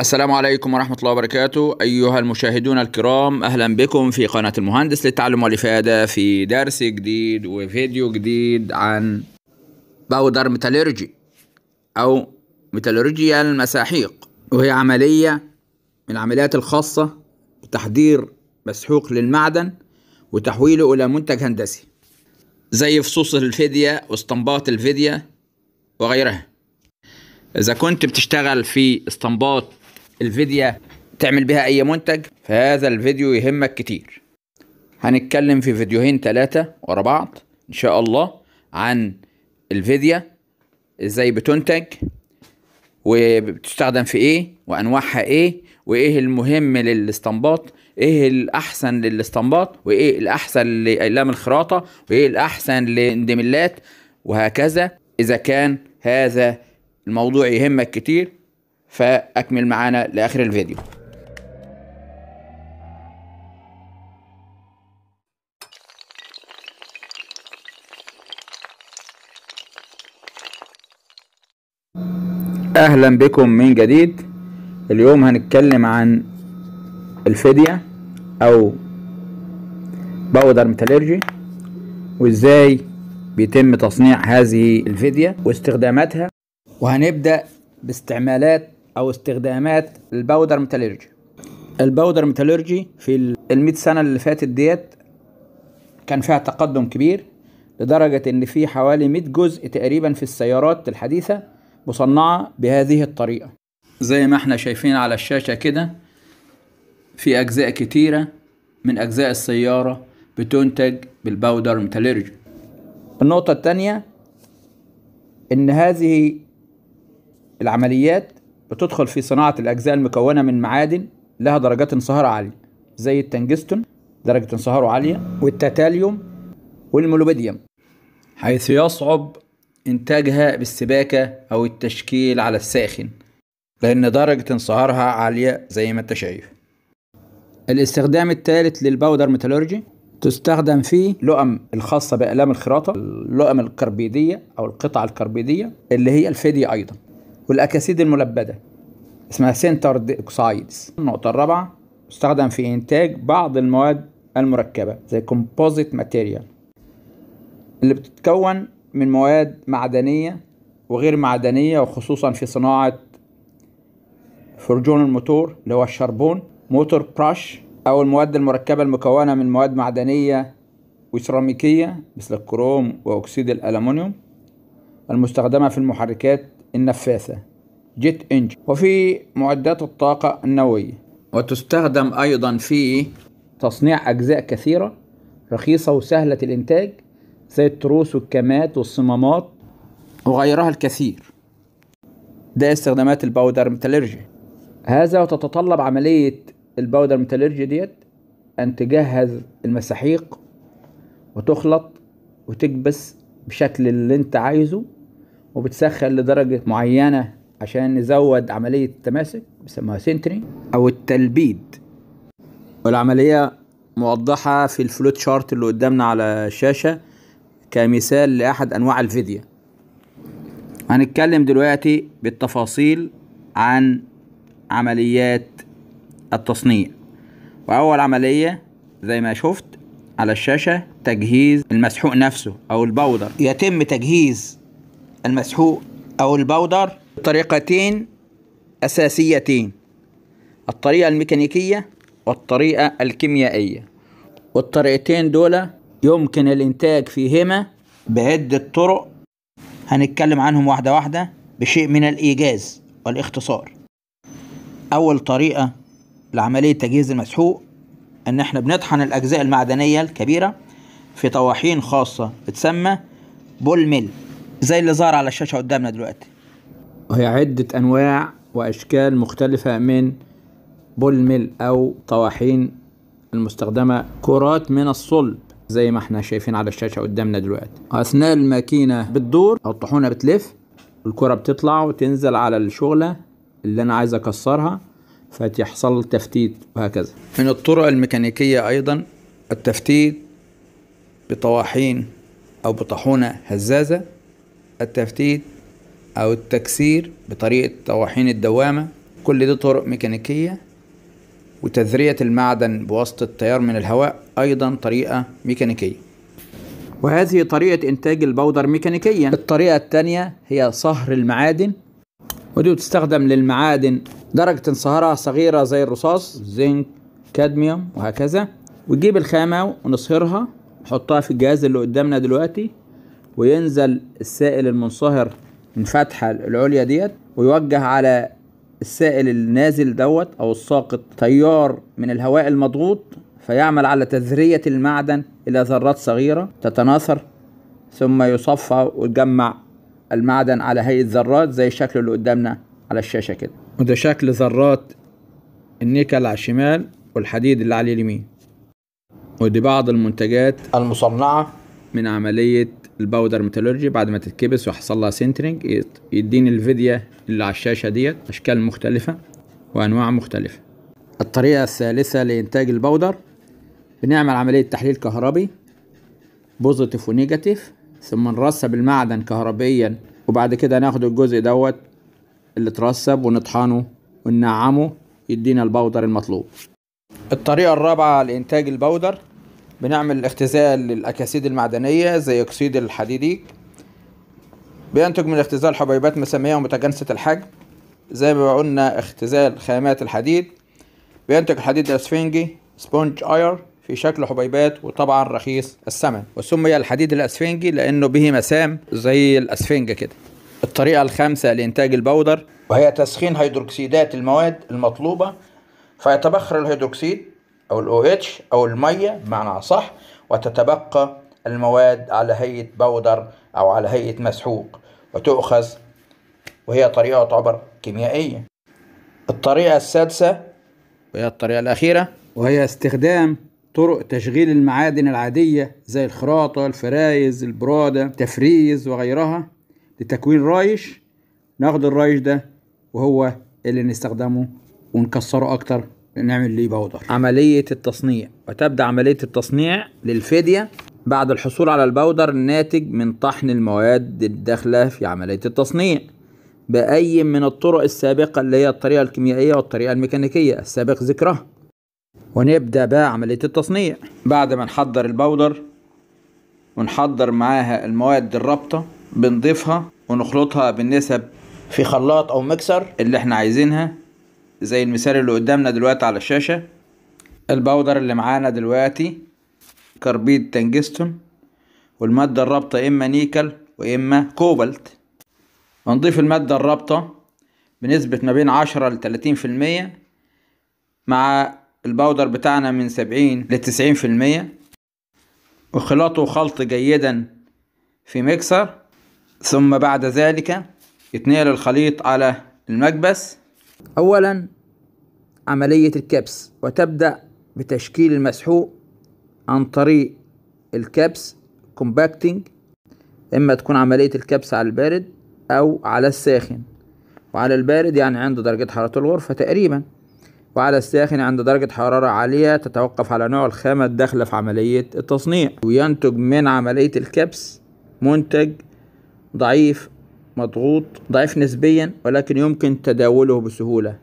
السلام عليكم ورحمة الله وبركاته أيها المشاهدون الكرام أهلا بكم في قناة المهندس للتعلم والإفادة في درس جديد وفيديو جديد عن باودر ميتالورجي أو ميتالورجيا المساحيق وهي عملية من العمليات الخاصة بتحضير مسحوق للمعدن وتحويله إلى منتج هندسي زي فصوص الفدية واستنباط الفدية وغيرها إذا كنت بتشتغل في استنباط الفيديا تعمل بها أي منتج فهذا الفيديو يهمك كتير هنتكلم في فيديوهين ثلاثة ورا بعض إن شاء الله عن الفيديا إزاي بتنتج وبتستخدم في إيه وأنواعها إيه وإيه المهم للاستنباط إيه الأحسن للاستنباط وإيه الأحسن لايلام الخراطة وإيه الأحسن لاندملات وهكذا إذا كان هذا الموضوع يهمك كتير فأكمل معانا لآخر الفيديو اهلا بكم من جديد اليوم هنتكلم عن الفدية او باودر ميتالرجي وازاي بيتم تصنيع هذه الفدية واستخداماتها وهنبدأ باستعمالات او استخدامات الباودر ميتالورجي الباودر ميتالورجي في ال100 سنه اللي فاتت ديت كان فيها تقدم كبير لدرجه ان في حوالي 100 جزء تقريبا في السيارات الحديثه مصنعه بهذه الطريقه زي ما احنا شايفين على الشاشه كده في اجزاء كتيره من اجزاء السياره بتنتج بالباودر ميتالورجي النقطه الثانيه ان هذه العمليات بتدخل في صناعة الأجزاء المكونة من معادن لها درجات انصهار عالية زي التنجستون درجة انصهاره عالية والتتاليوم والمولوبيديوم حيث يصعب إنتاجها بالسباكة أو التشكيل على الساخن لأن درجة انصهارها عالية زي ما أنت شايف الاستخدام الثالث للباودر ميتالورجي تستخدم فيه لؤم الخاصة بأقلام الخراطة اللؤم الكربيدية أو القطع الكربيدية اللي هي الفدية أيضا والأكاسيد الملبدة اسمها سنتر اوكسايدز النقطة الرابعة استخدم في إنتاج بعض المواد المركبة زي كومبوزيت ماتيريال اللي بتتكون من مواد معدنية وغير معدنية وخصوصا في صناعة فرجون الموتور اللي هو الشربون موتور براش أو المواد المركبة المكونة من مواد معدنية وسيراميكية مثل الكروم وأكسيد الالومنيوم المستخدمة في المحركات النفاثة جيت انجن وفي معدات الطاقة النووية وتستخدم أيضا في تصنيع أجزاء كثيرة رخيصة وسهلة الإنتاج زي التروس والكمات والصمامات وغيرها الكثير ده استخدامات الباودر ميتالرجي هذا وتتطلب عملية الباودر ميتالرجي ديت أن تجهز المساحيق وتخلط وتكبس بشكل اللي انت عايزه وبتسخن لدرجة معينة عشان نزود عملية التماسك بيسموها سنتري أو التلبيد والعملية موضحة في الفلوت شارت اللي قدامنا على الشاشة كمثال لأحد أنواع الفيديو هنتكلم دلوقتي بالتفاصيل عن عمليات التصنيع وأول عملية زي ما شفت على الشاشة تجهيز المسحوق نفسه أو البودر يتم تجهيز المسحوق أو البودر طريقتين أساسيتين الطريقة الميكانيكية والطريقة الكيميائية والطريقتين دول يمكن الإنتاج فيهما بعدة طرق هنتكلم عنهم واحدة واحدة بشيء من الإيجاز والاختصار أول طريقة لعملية تجهيز المسحوق إن إحنا بنطحن الأجزاء المعدنية الكبيرة في طواحين خاصة بتسمى بول ميل زي اللي ظهر على الشاشة قدامنا دلوقتي وهي عدة أنواع وأشكال مختلفة من بول ميل أو طواحين المستخدمة كرات من الصلب زي ما احنا شايفين على الشاشة قدامنا دلوقتي أثناء الماكينة بتدور أو الطحونة بتلف الكرة بتطلع وتنزل على الشغلة اللي أنا عايز أكسرها فتحصل تفتيت وهكذا من الطرق الميكانيكية أيضا التفتيت بطواحين أو بطحونة هزازة التفتيت أو التكسير بطريقة طواحين الدوامة كل دي طرق ميكانيكية وتذرية المعدن بواسطة التيار من الهواء أيضا طريقة ميكانيكية وهذه طريقة إنتاج البودر ميكانيكيا الطريقة الثانية هي صهر المعادن ودي بتستخدم للمعادن درجة انصهارها صغيرة زي الرصاص زنك كادميوم وهكذا ونجيب الخامة ونصهرها نحطها في الجهاز اللي قدامنا دلوقتي وينزل السائل المنصهر من فتحة العليا ديت ويوجه على السائل النازل دوت أو الساقط تيار من الهواء المضغوط فيعمل على تذرية المعدن إلى ذرات صغيرة تتناثر ثم يصفى ويجمع المعدن على هيئة ذرات زي الشكل اللي قدامنا على الشاشة كده وده شكل ذرات النيكل على الشمال والحديد اللي على اليمين ودي بعض المنتجات المصنعة من عملية الباودر ميتالورجي بعد ما تتكبس وحصل لها سنترنج يديني الفيديا اللي على الشاشة ديت أشكال مختلفة وأنواع مختلفة الطريقة الثالثة لإنتاج الباودر بنعمل عملية تحليل كهربي بوزيتيف ونيجاتيف ثم نرسب المعدن كهربيا وبعد كده ناخد الجزء دوت اللي اترسب ونطحنه وننعمه يدينا الباودر المطلوب الطريقة الرابعة لإنتاج الباودر بنعمل اختزال للأكاسيد المعدنية زي أكسيد الحديدي بينتج من اختزال حبيبات مسامية ومتجانسة الحجم زي ما قلنا اختزال خامات الحديد بينتج الحديد الأسفنجي سبونج اير في شكل حبيبات وطبعا رخيص الثمن وسمي الحديد الأسفنجي لأنه به مسام زي الأسفنجة كده الطريقة الخامسة لإنتاج البودر وهي تسخين هيدروكسيدات المواد المطلوبة فيتبخر الهيدروكسيد أو الأو اتش أو المية بمعنى أصح وتتبقى المواد على هيئة بودر أو على هيئة مسحوق وتؤخذ وهي طريقة تعتبر كيميائية الطريقة السادسة وهي الطريقة الأخيرة وهي استخدام طرق تشغيل المعادن العادية زي الخراطة الفرايز البرادة تفريز وغيرها لتكوين رايش ناخد الرايش ده وهو اللي نستخدمه ونكسره أكتر نعمل ليه بودر عملية التصنيع وتبدأ عملية التصنيع للفدية بعد الحصول على البودر الناتج من طحن المواد الداخلة في عملية التصنيع بأي من الطرق السابقة اللي هي الطريقة الكيميائية والطريقة الميكانيكية السابق ذكرها ونبدأ بقى عملية التصنيع بعد ما نحضر الباودر ونحضر معاها المواد الرابطة بنضيفها ونخلطها بالنسب في خلاط أو مكسر اللي احنا عايزينها زي المثال اللي قدامنا دلوقتي على الشاشة الباودر اللي معانا دلوقتي كربيد تنجستون والمادة الرابطة إما نيكل وإما كوبالت هنضيف المادة الرابطة بنسبة ما بين عشرة لتلاتين في المية مع الباودر بتاعنا من سبعين لتسعين في المية وخلاطه خلط جيدا في ميكسر ثم بعد ذلك يتنقل الخليط على المكبس أولا عملية الكبس وتبدأ بتشكيل المسحوق عن طريق الكبس كومباكتنج إما تكون عملية الكبس على البارد أو على الساخن وعلى البارد يعني عند درجة حرارة الغرفة تقريبا وعلى الساخن عند درجة حرارة عالية تتوقف على نوع الخامة الداخلة في عملية التصنيع وينتج من عملية الكبس منتج ضعيف مضغوط ضعيف نسبيا ولكن يمكن تداوله بسهولة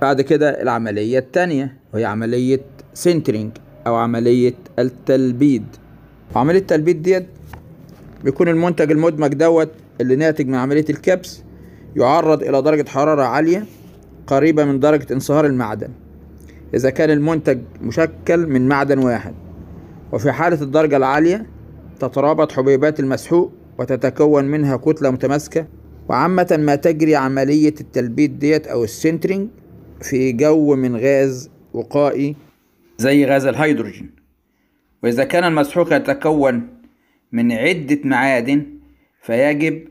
بعد كده العملية الثانية وهي عملية سنترينج أو عملية التلبيد عملية التلبيد ديت بيكون المنتج المدمج دوت اللي ناتج من عملية الكبس يعرض إلى درجة حرارة عالية قريبة من درجة انصهار المعدن إذا كان المنتج مشكل من معدن واحد وفي حالة الدرجة العالية تترابط حبيبات المسحوق وتتكون منها كتلة متماسكة وعامة ما تجري عملية التلبيت ديت أو السنترينج في جو من غاز وقائي زي غاز الهيدروجين وإذا كان المسحوق يتكون من عدة معادن فيجب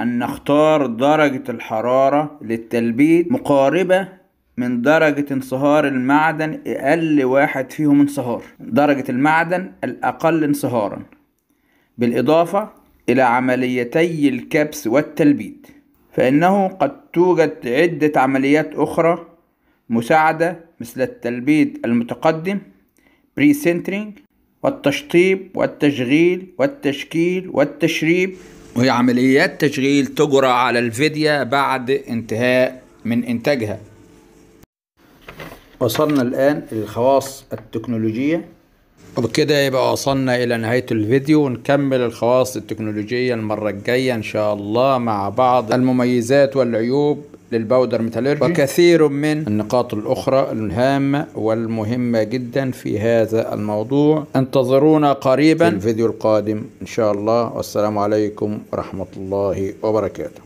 أن نختار درجة الحرارة للتلبيد مقاربة من درجة انصهار المعدن أقل واحد فيهم انصهار درجة المعدن الأقل انصهارا بالإضافة إلى عمليتي الكبس والتلبيد فإنه قد توجد عدة عمليات أخرى مساعدة مثل التلبيد المتقدم بريسنترينج والتشطيب والتشغيل والتشكيل والتشريب وهي عمليات تشغيل تجرى على الفيديا بعد انتهاء من إنتاجها وصلنا الآن للخواص التكنولوجية وبكده يبقى وصلنا الى نهاية الفيديو ونكمل الخواص التكنولوجية المرة الجاية ان شاء الله مع بعض المميزات والعيوب للباودر ميتالورجي وكثير من النقاط الأخرى الهامة والمهمة جدا في هذا الموضوع انتظرونا قريبا في الفيديو القادم إن شاء الله والسلام عليكم ورحمة الله وبركاته